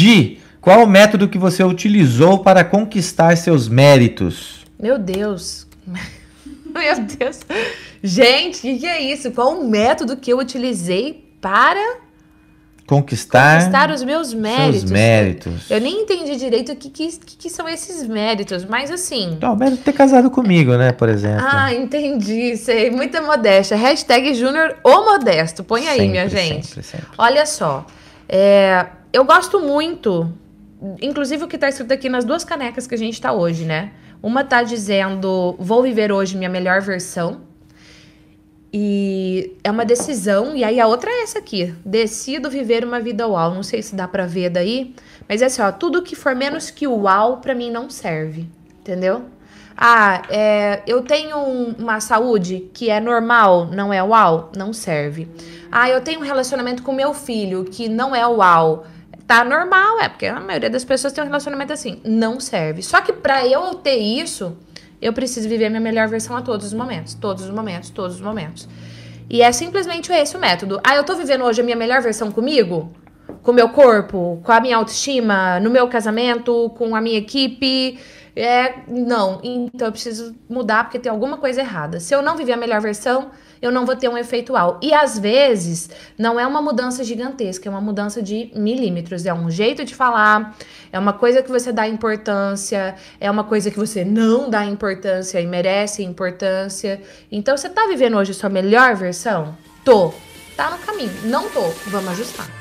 Di, qual o método que você utilizou para conquistar seus méritos? Meu Deus. Meu Deus. Gente, o que, que, é isso? Qual o método que eu utilizei para conquistar, conquistar os meus méritos? Seus méritos. Eu nem entendi direito o que, que, que são esses méritos, mas assim. Não, tá, o mérito ter casado comigo, né, por exemplo. Ah, entendi. Sei. Muita modéstia. Hashtag Júnior ou Modesto. Põe aí, sempre, minha gente. Sempre, sempre. Olha só. É, eu gosto muito, inclusive o que está escrito aqui nas duas canecas que a gente está hoje, né? Uma tá dizendo: vou viver hoje minha melhor versão. E é uma decisão. E aí a outra é essa aqui: decido viver uma vida uau. Não sei se dá para ver daí, mas é assim, ó, tudo que for menos que uau para mim não serve, entendeu? Ah, é, eu tenho uma saúde que é normal, não é uau, não serve. Ah, eu tenho um relacionamento com meu filho que não é uau tá normal, é, porque a maioria das pessoas tem um relacionamento assim, não serve. Só que para eu ter isso, eu preciso viver minha melhor versão a todos os momentos, todos os momentos, todos os momentos. E é simplesmente esse o método. Ah, eu tô vivendo hoje a minha melhor versão comigo? Com o meu corpo, com a minha autoestima, no meu casamento, com a minha equipe, é, não, então eu preciso mudar porque tem alguma coisa errada. Se eu não viver a melhor versão, eu não vou ter um efeito uau. E às vezes, não é uma mudança gigantesca, é uma mudança de milímetros. É um jeito de falar, é uma coisa que você dá importância, é uma coisa que você não dá importância e merece importância. Então, você tá vivendo hoje a sua melhor versão? Tô. Tá no caminho. Não tô. Vamos ajustar.